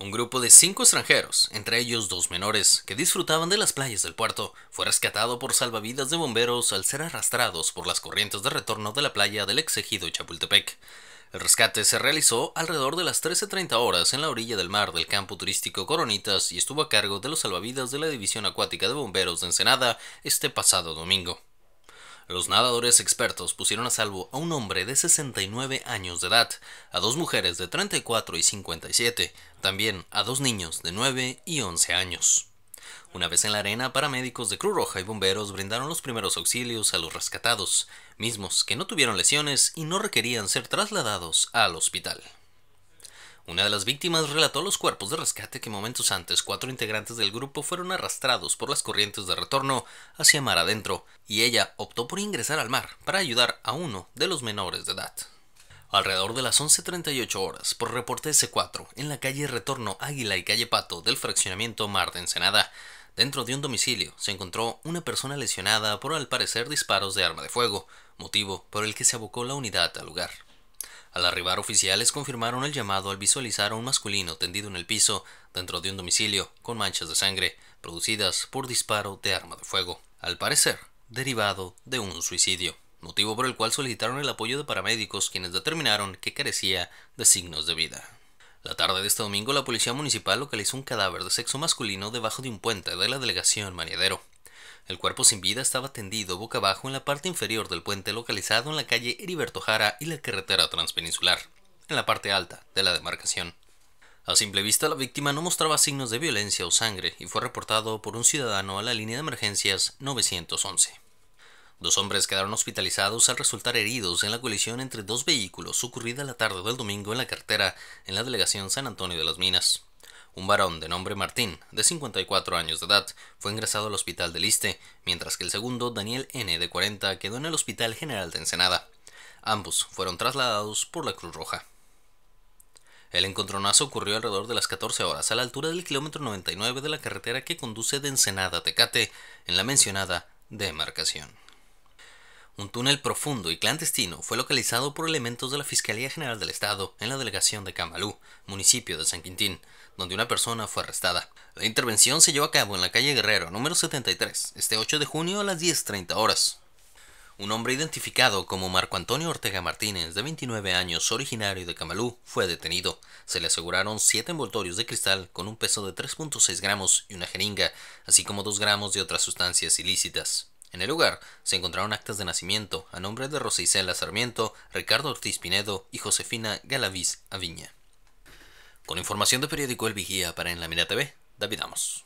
Un grupo de cinco extranjeros, entre ellos dos menores, que disfrutaban de las playas del puerto, fue rescatado por salvavidas de bomberos al ser arrastrados por las corrientes de retorno de la playa del exegido Chapultepec. El rescate se realizó alrededor de las 13.30 horas en la orilla del mar del campo turístico Coronitas y estuvo a cargo de los salvavidas de la División Acuática de Bomberos de Ensenada este pasado domingo los nadadores expertos pusieron a salvo a un hombre de 69 años de edad, a dos mujeres de 34 y 57, también a dos niños de 9 y 11 años. Una vez en la arena, paramédicos de Cruz Roja y bomberos brindaron los primeros auxilios a los rescatados, mismos que no tuvieron lesiones y no requerían ser trasladados al hospital. Una de las víctimas relató a los cuerpos de rescate que momentos antes cuatro integrantes del grupo fueron arrastrados por las corrientes de retorno hacia mar adentro, y ella optó por ingresar al mar para ayudar a uno de los menores de edad. Alrededor de las 11.38 horas, por reporte S4, en la calle Retorno Águila y calle Pato del fraccionamiento Mar de Ensenada, dentro de un domicilio se encontró una persona lesionada por al parecer disparos de arma de fuego, motivo por el que se abocó la unidad al lugar. Al arribar oficiales confirmaron el llamado al visualizar a un masculino tendido en el piso dentro de un domicilio con manchas de sangre producidas por disparo de arma de fuego, al parecer derivado de un suicidio, motivo por el cual solicitaron el apoyo de paramédicos quienes determinaron que carecía de signos de vida. La tarde de este domingo la policía municipal localizó un cadáver de sexo masculino debajo de un puente de la delegación Maniadero. El cuerpo sin vida estaba tendido boca abajo en la parte inferior del puente localizado en la calle Heriberto Jara y la carretera transpeninsular, en la parte alta de la demarcación. A simple vista, la víctima no mostraba signos de violencia o sangre y fue reportado por un ciudadano a la línea de emergencias 911. Dos hombres quedaron hospitalizados al resultar heridos en la colisión entre dos vehículos ocurrida la tarde del domingo en la carretera en la delegación San Antonio de las Minas un varón de nombre Martín, de 54 años de edad, fue ingresado al hospital del Liste, mientras que el segundo, Daniel N., de 40, quedó en el Hospital General de Ensenada. Ambos fueron trasladados por la Cruz Roja. El encontronazo ocurrió alrededor de las 14 horas a la altura del kilómetro 99 de la carretera que conduce de Ensenada a Tecate, en la mencionada demarcación. Un túnel profundo y clandestino fue localizado por elementos de la Fiscalía General del Estado en la delegación de Camalú, municipio de San Quintín, donde una persona fue arrestada. La intervención se llevó a cabo en la calle Guerrero, número 73, este 8 de junio a las 10.30 horas. Un hombre identificado como Marco Antonio Ortega Martínez, de 29 años, originario de Camalú, fue detenido. Se le aseguraron 7 envoltorios de cristal con un peso de 3.6 gramos y una jeringa, así como 2 gramos de otras sustancias ilícitas. En el lugar se encontraron actas de nacimiento a nombre de Rosa Sarmiento, Ricardo Ortiz Pinedo y Josefina Galaviz Aviña. Con información de periódico El Vigía para En la Mira TV, David Amos.